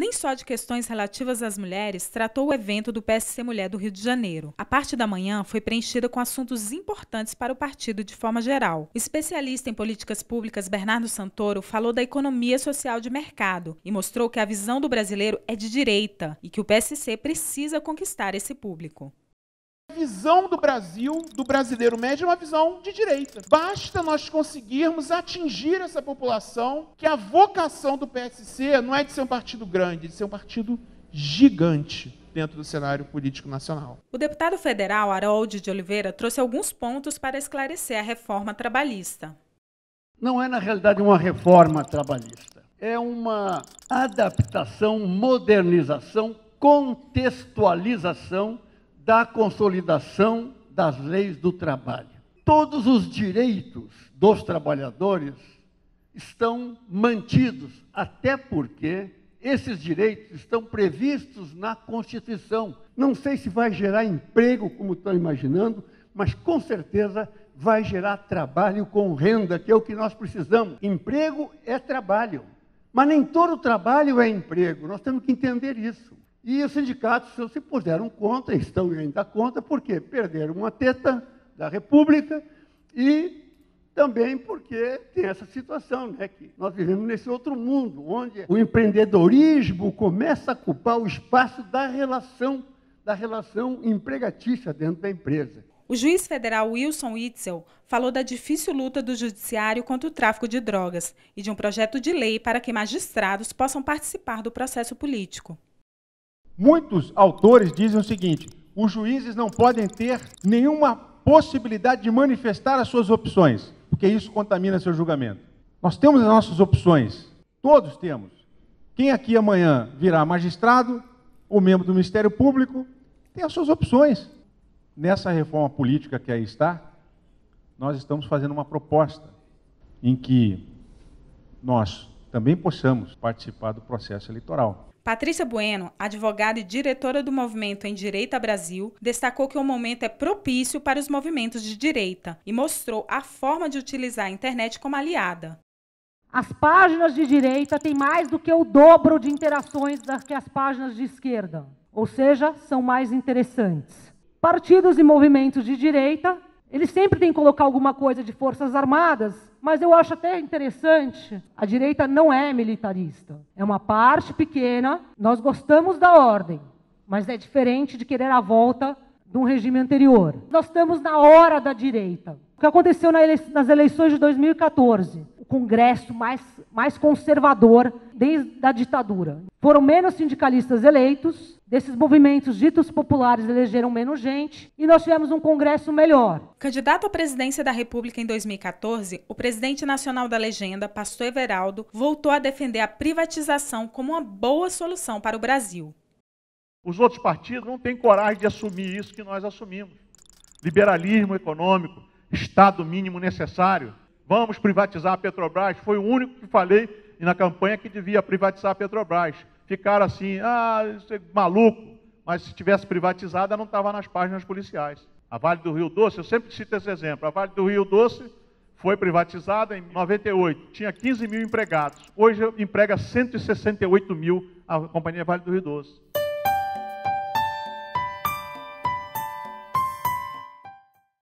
nem só de questões relativas às mulheres, tratou o evento do PSC Mulher do Rio de Janeiro. A parte da manhã foi preenchida com assuntos importantes para o partido de forma geral. O especialista em políticas públicas Bernardo Santoro falou da economia social de mercado e mostrou que a visão do brasileiro é de direita e que o PSC precisa conquistar esse público visão do Brasil, do brasileiro médio, é uma visão de direita. Basta nós conseguirmos atingir essa população, que a vocação do PSC não é de ser um partido grande, é de ser um partido gigante dentro do cenário político nacional. O deputado federal Harold de Oliveira trouxe alguns pontos para esclarecer a reforma trabalhista. Não é, na realidade, uma reforma trabalhista. É uma adaptação, modernização, contextualização da consolidação das leis do trabalho. Todos os direitos dos trabalhadores estão mantidos, até porque esses direitos estão previstos na Constituição. Não sei se vai gerar emprego, como estão imaginando, mas com certeza vai gerar trabalho com renda, que é o que nós precisamos. Emprego é trabalho, mas nem todo trabalho é emprego, nós temos que entender isso. E os sindicatos se puseram contra, estão ainda contra, porque perderam uma teta da República e também porque tem essa situação, né, que nós vivemos nesse outro mundo, onde o empreendedorismo começa a ocupar o espaço da relação, da relação empregatícia dentro da empresa. O juiz federal Wilson Itzel falou da difícil luta do judiciário contra o tráfico de drogas e de um projeto de lei para que magistrados possam participar do processo político. Muitos autores dizem o seguinte: os juízes não podem ter nenhuma possibilidade de manifestar as suas opções, porque isso contamina seu julgamento. Nós temos as nossas opções, todos temos. Quem aqui amanhã virá magistrado ou membro do Ministério Público tem as suas opções. Nessa reforma política que aí está, nós estamos fazendo uma proposta em que nós também possamos participar do processo eleitoral. Patrícia Bueno, advogada e diretora do movimento Em Direita Brasil, destacou que o momento é propício para os movimentos de direita e mostrou a forma de utilizar a internet como aliada. As páginas de direita têm mais do que o dobro de interações do que as páginas de esquerda, ou seja, são mais interessantes. Partidos e movimentos de direita, eles sempre têm que colocar alguma coisa de forças armadas mas eu acho até interessante, a direita não é militarista. É uma parte pequena, nós gostamos da ordem, mas é diferente de querer a volta de um regime anterior. Nós estamos na hora da direita. O que aconteceu nas eleições de 2014? Congresso mais, mais conservador desde a ditadura. Foram menos sindicalistas eleitos, desses movimentos ditos populares elegeram menos gente e nós tivemos um Congresso melhor. Candidato à presidência da República em 2014, o presidente nacional da legenda, Pastor Everaldo, voltou a defender a privatização como uma boa solução para o Brasil. Os outros partidos não têm coragem de assumir isso que nós assumimos. Liberalismo econômico, Estado mínimo necessário, Vamos privatizar a Petrobras. Foi o único que falei na campanha que devia privatizar a Petrobras. Ficaram assim, ah, isso é maluco. Mas se tivesse privatizada, não estava nas páginas policiais. A Vale do Rio Doce, eu sempre cito esse exemplo. A Vale do Rio Doce foi privatizada em 98, tinha 15 mil empregados. Hoje emprega 168 mil a Companhia Vale do Rio Doce.